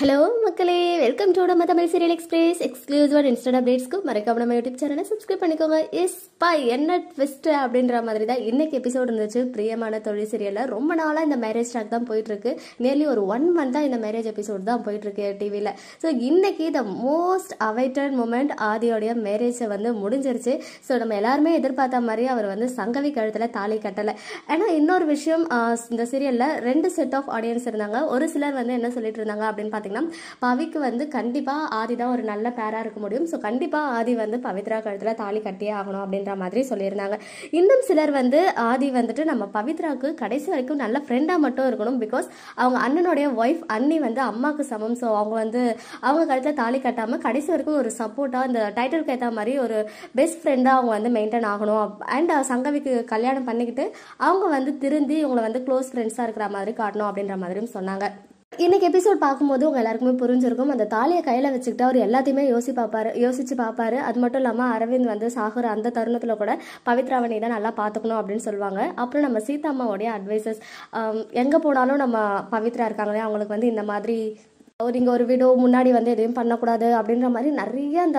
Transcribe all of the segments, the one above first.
hello மக்களே welcome to நம்ம Tamil serial express எக்ஸ்க்ளூசிவாக இன்ஸ்டன்ட் அப்டேட்ஸ்க்கு மறக்காம நம்ம யூடியூப் சேனலை சப்ஸ்கிரைப் பண்ணிக்கோங்க எஸ் பா என்ன ட்விஸ்ட் அப்படின்ற மாதிரி தான் இன்னைக்கு எபிசோட் இருந்துச்சு பிரியமான தொழில் சீரியலில் ரொம்ப நாளாக இந்த மேரேஜ் ட்ராக் தான் போயிட்டுருக்கு நியர்லி ஒரு ஒன் மந்த்தாக இந்த மேரேஜ் எபிசோட் தான் போயிட்டுருக்கு டிவியில் ஸோ இன்னைக்கு த மோஸ்ட் அவைட்டட் மூமெண்ட் ஆதியோடைய மேரேஜை வந்து முடிஞ்சிருச்சு ஸோ நம்ம எல்லாருமே எதிர்பார்த்த மாதிரி அவர் வந்து சங்கவி கழுத்தில் தாலி கட்டலை ஏன்னா இன்னொரு விஷயம் இந்த சீரியலில் ரெண்டு செட் ஆஃப் ஆடியன்ஸ் இருந்தாங்க ஒரு சிலர் வந்து என்ன சொல்லிட்டு இருந்தாங்க அப்படின்னு பார்த்தீங்கன்னா பவிக்கு வந்து கண்டிப்பாக ஆதி தான் ஒரு நல்ல பேராக இருக்க முடியும் ஸோ கண்டிப்பாக ஆதி வந்து பவித்ரா கழுத்தில் தாலி கட்டியே ஆகணும் அப்படின்ற மாதிரி சொல்லியிருந்தாங்க இன்னும் சிலர் வந்து ஆதி வந்துட்டு நம்ம பவித்ராவுக்கு கடைசி வரைக்கும் நல்ல ஃப்ரெண்டாக மட்டும் இருக்கணும் பிகாஸ் அவங்க அண்ணனுடைய ஒய்ஃப் அண்ணி வந்து அம்மாவுக்கு சமம் ஸோ அவங்க வந்து அவங்க கழுத்தில் தாலி கட்டாமல் கடைசி வரைக்கும் ஒரு சப்போர்ட்டாக இந்த டைட்டிலுக்கு ஏற்ற மாதிரி ஒரு பெஸ்ட் ஃப்ரெண்டாக அவங்க வந்து மெயின்டைன் ஆகணும் அண்ட் சங்கவிக்கு கல்யாணம் பண்ணிக்கிட்டு அவங்க வந்து திருந்தி இவங்களை வந்து க்ளோஸ் ஃப்ரெண்ட்ஸாக இருக்கிற மாதிரி காட்டணும் அப்படின்ற மாதிரியும் சொன்னாங்க இன்றைக்கி எபிசோட் பார்க்கும்போது உங்க எல்லாருக்குமே புரிஞ்சிருக்கும் அந்த தாலியை கையில் வச்சுக்கிட்டு அவர் எல்லாத்தையுமே யோசி பார்ப்பாரு யோசிச்சு பார்ப்பாரு அது மட்டும் இல்லாமல் அரவிந்த் வந்து சாகுற அந்த தருணத்தில் கூட பவித்ராவணி தான் நல்லா பார்த்துக்கணும் அப்படின்னு சொல்லுவாங்க அப்புறம் நம்ம சீதாம்மாவோடைய அட்வைசஸ் எங்கே போனாலும் நம்ம பவித்ரா இருக்காங்களே அவங்களுக்கு வந்து இந்த மாதிரி ஒரு இங்கே ஒரு வீடோ முன்னாடி வந்து எதையும் பண்ணக்கூடாது அப்படின்ற மாதிரி நிறைய அந்த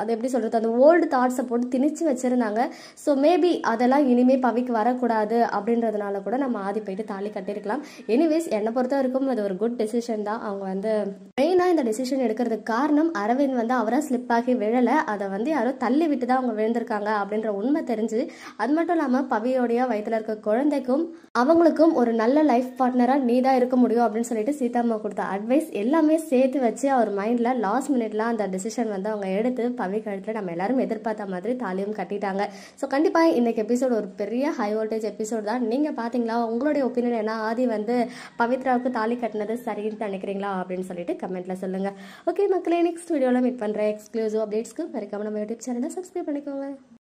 அது எப்படி சொல்கிறது அந்த ஓல்டு தாட்ஸை போட்டு திணிச்சு வச்சுருந்தாங்க ஸோ மேபி அதெல்லாம் இனிமேல் பவிக்கு வரக்கூடாது அப்படின்றதுனால கூட நம்ம ஆதி போயிட்டு தாலி கட்டியிருக்கலாம் எனிவேஸ் என்னை பொறுத்த வரைக்கும் அது ஒரு குட் டெசிஷன் தான் அவங்க வந்து மெயினாக இந்த டெசிஷன் எடுக்கிறதுக்கு காரணம் அரவிந்த் வந்து அவராக ஸ்லிப் ஆகி விழலை அதை வந்து யாரோ தள்ளி விட்டு தான் அவங்க விழுந்திருக்காங்க அப்படின்ற உண்மை தெரிஞ்சு அது மட்டும் இல்லாமல் பவியோடைய வயத்தில் இருக்க குழந்தைக்கும் அவங்களுக்கும் ஒரு நல்ல லைஃப் பார்ட்னராக நீ தான் இருக்க முடியும் அப்படின்னு சொல்லிட்டு சீதாம்மா கொடுத்த அட்வைஸ் எல்லாம் எல்லாமே சேர்த்து வச்சு அவர் மைண்டில் லாஸ்ட் மினிட்லாம் அந்த டெசிஷன் வந்து அவங்க எடுத்து பவி கழுத்தில் நம்ம எல்லாரும் எதிர்பார்த்த மாதிரி தாலியும் கட்டிட்டாங்க ஸோ கண்டிப்பாக இன்றைக்கி எபிசோட் ஒரு பெரிய ஹை வோல்டேஜ் எபிசோட் தான் நீங்கள் பார்த்தீங்களா உங்களுடைய ஒப்பீனியன் என்ன ஆதி வந்து பவித்ராவுக்கு தாலி கட்டினது சரின்னு நினைக்கிறீங்களா அப்படின்னு சொல்லிட்டு கமெண்ட்டில் சொல்லுங்கள் ஓகே மக்களே நெக்ஸ்ட் வீடியோவில் மீட் பண்ணுற எக்ஸ்க்ளூசிவ் அப்டேட்ஸ்க்கு மறக்காம நம்ம யூடியூப் சேனலை சப்ஸ்கிரைப் பண்ணிக்கோங்க